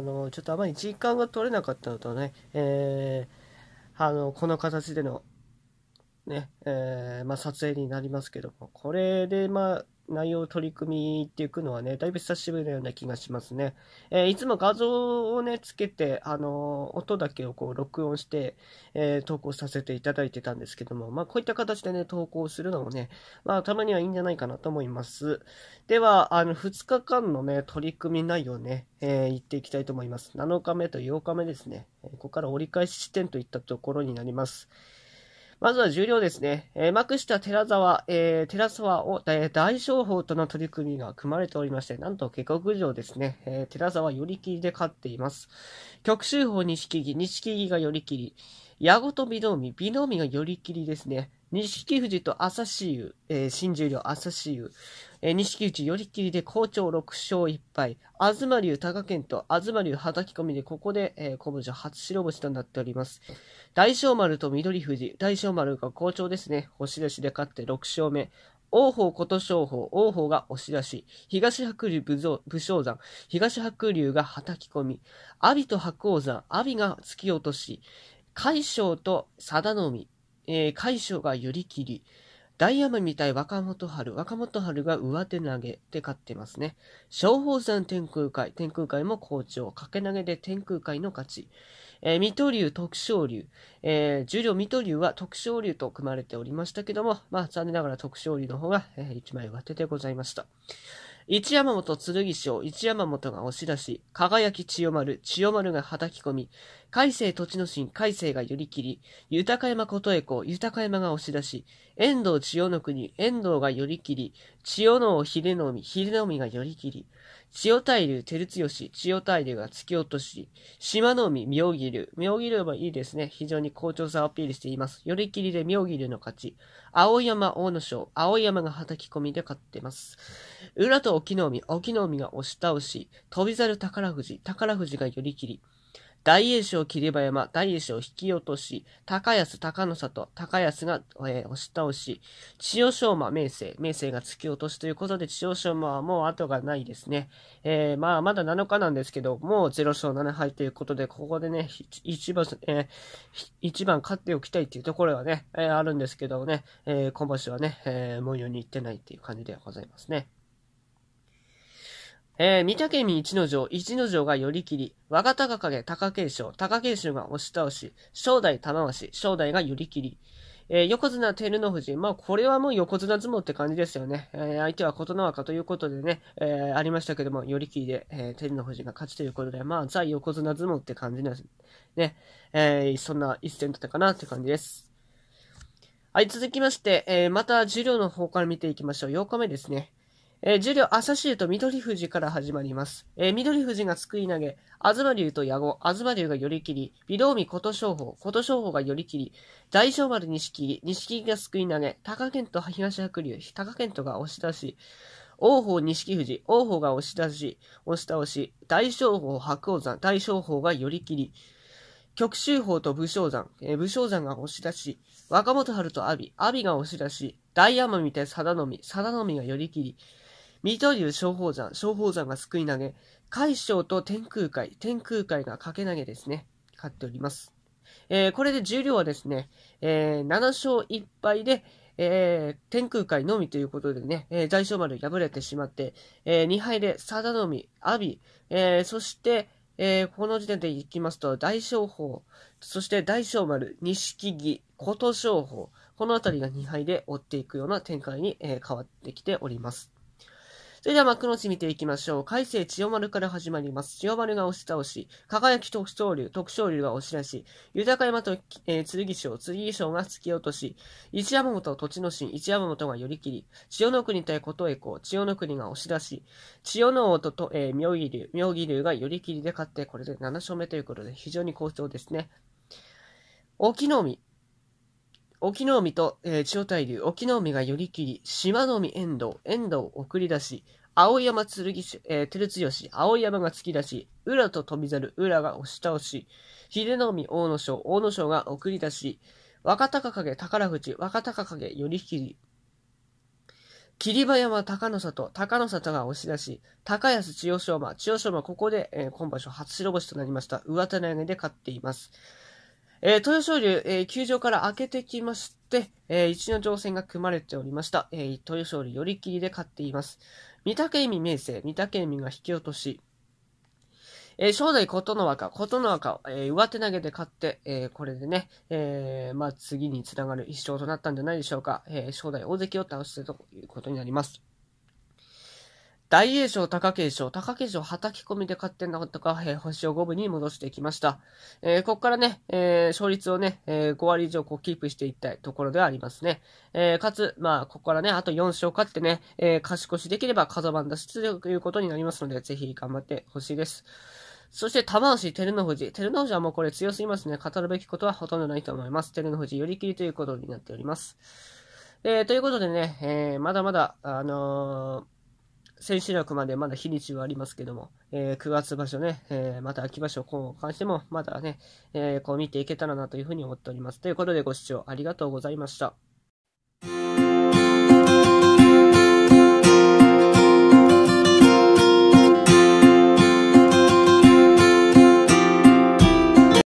あの、ちょっとあまり時間が取れなかったのとね、えー、あの、この形でのね、えー、まあ、撮影になりますけども、これで、まあ、内容を取り組みっていくのはね、だいぶ久しぶりのような気がしますね。えー、いつも画像をね、つけて、あのー、音だけをこう録音して、えー、投稿させていただいてたんですけども、まあ、こういった形でね、投稿するのもね、まあ、たまにはいいんじゃないかなと思います。では、あの、2日間のね、取り組み内容ね、えー、言っていきたいと思います。7日目と8日目ですね。ここから折り返し地点といったところになります。まずは重量ですね。えー、幕下寺沢、えー、寺沢を、えー、大将法との取り組みが組まれておりまして、なんと下克上ですね。えー、寺沢寄り切りで勝っています。極州法錦木、錦木が寄り切り。矢後と美濃美、美濃美が寄り切りですね。錦富士と朝志湯、えー、新十両朝志湯。えー、錦富士寄り切りで好調6勝1敗、東龍貴健と東龍はたき込みで、ここで、えー、小武初白星となっております。大正丸と緑富士、大正丸が好調ですね。星出しで勝って6勝目。王鵬琴勝峰、王鵬が押し出し、東白龍武将山、東白龍がはたき込み、阿炎と白鵬山、阿炎が突き落とし、海将と佐田の海、えー、海将が寄り切り、大山みたい若元春、若元春が上手投げで勝ってますね。松鳳山天空海、天空海も好調、掛け投げで天空海の勝ち。えー、水戸龍、徳勝龍、えー、十両水戸龍は徳勝龍と組まれておりましたけども、まあ残念ながら徳勝龍の方が、えー、一枚上手でございました。一山本剣翔、一山本が押し出し、輝き千代丸、千代丸が叩き込み、海星栃ノ心、海星が寄り切り、豊山琴恵子、豊山が押し出し、遠藤千代の国、遠藤が寄り切り、千代の秀の海、秀の海が寄り切り、千代大龍、照強、千代大龍が突き落とし、島の海、妙義龍。妙義龍もいいですね。非常に好調さをアピールしています。寄り切りで妙義龍の勝ち。青山、大野将、青山が叩き込みで勝ってます。裏と隠岐の海、隠岐の海が押し倒し、飛び猿、宝富士、宝富士が寄り切り。大栄翔霧馬山、大栄翔引き落とし、高安高の里、高安が、えー、押し倒し、千代翔馬明生、明生が突き落としということで、千代翔馬はもう後がないですね。えー、まあ、まだ7日なんですけど、もう0勝7敗ということで、ここでね、一番、えー、一番勝っておきたいっていうところはね、えー、あるんですけどね、えー、今場所はね、えー、もう4に行ってないっていう感じではございますね。えー、御嶽海一之城、一之城が寄り切り、我が高影貴景勝、貴景勝が押し倒し、正代玉鷲、正代が寄り切り、えー、横綱照ノ富士。まあ、これはもう横綱相撲って感じですよね。えー、相手は琴ノ若ということでね、えー、ありましたけども、寄り切りで、え照ノ富士が勝ちということで、まあ、ザ横綱相撲って感じなんですね。えそんな一戦だったかなって感じです。はい、続きまして、えまた授業の方から見ていきましょう。8日目ですね。えー、十両朝シと緑富士から始まります。えー、緑富士がすくい投げ、東龍と矢後、東龍が寄り切り、微動見琴勝峰、琴勝峰が寄り切り、大正丸錦木、錦木がすくい投げ、貴健斗東白龍、貴健斗が押し出し、王鵬錦富士、王鵬が押し出し、押し倒し、大正鵬白鵬山、大正鵬が寄り切り、極州法と武将山、えー、武将山が押し出し、若元春と阿炎、阿炎が押し出し、大奄美対佐田の海、佐田の海が寄り切り、水戸龍松鳳山、松鳳山がすくい投げ、海将と天空海、天空海が掛け投げですね。勝っております。えー、これで十両はですね、えー、7勝1敗で、えー、天空海のみということでね、えー、大正丸敗れてしまって、えー、2敗で佐田のみ、阿炎、えー、そして、えー、この時点でいきますと、大正鵬、そして大正丸、錦木、琴勝峰、この辺りが2敗で追っていくような展開に、えー、変わってきております。それでは幕の内見ていきましょう。海星千代丸から始まります。千代丸が押し倒し、輝き徳勝龍、徳勝龍が押し出し、豊山と、えー、剣翔、剣翔が突き落とし、一山本、栃の心、一山本が寄り切り、千代の国対琴恵光、千代の国が押し出し、千代の王とと、えー、妙義龍、妙義龍が寄り切りで勝って、これで7勝目ということで、非常に好調ですね。隠岐の海、沖の海と、えー、千代大龍、沖の海が寄り切り、島の海遠藤、遠藤送り出し、青山剣、えー、照強、青山が突き出し、浦と翔猿、浦が押し倒し、秀の海、大野将、大野将が送り出し、若隆景、宝富士、若隆景、寄り切り、霧馬山、高野里、高野里が押し出し、高安、千代翔馬、千代翔馬、ここで、えー、今場所初白星となりました。上手投げで勝っています。えー、豊昇龍、えー、球場から開けてきまして、えー、一の挑戦が組まれておりました。えー、豊昇龍寄り切りで勝っています。御嶽海明生、御嶽海が引き落とし、えー、正代琴ノ若、琴ノ若、えー、上手投げで勝って、えー、これでね、えー、まあ次につながる一勝となったんじゃないでしょうか。えー、正代大関を倒してということになります。大栄翔、貴景勝、貴景勝、叩き込みで勝ってんなとか、えー、星を五分に戻してきました。えー、ここからね、えー、勝率をね、えー、5割以上こうキープしていきたいところではありますね。えー、かつ、まあ、ここからね、あと4勝勝ってね、えー、勝ち越しできれば角番脱出ということになりますので、ぜひ頑張ってほしいです。そして、玉橋、照ノ富士。照ノ富士はもうこれ強すぎますね。語るべきことはほとんどないと思います。照ノ富士、寄り切りということになっております。えー、ということでね、えー、まだまだ、あのー千秋楽までまだ日にちはありますけども、えー、9月場所ね、えー、また秋場所、今後関しても、まだね、えー、こう見ていけたらなというふうに思っております。ということでご視聴ありがとうございました。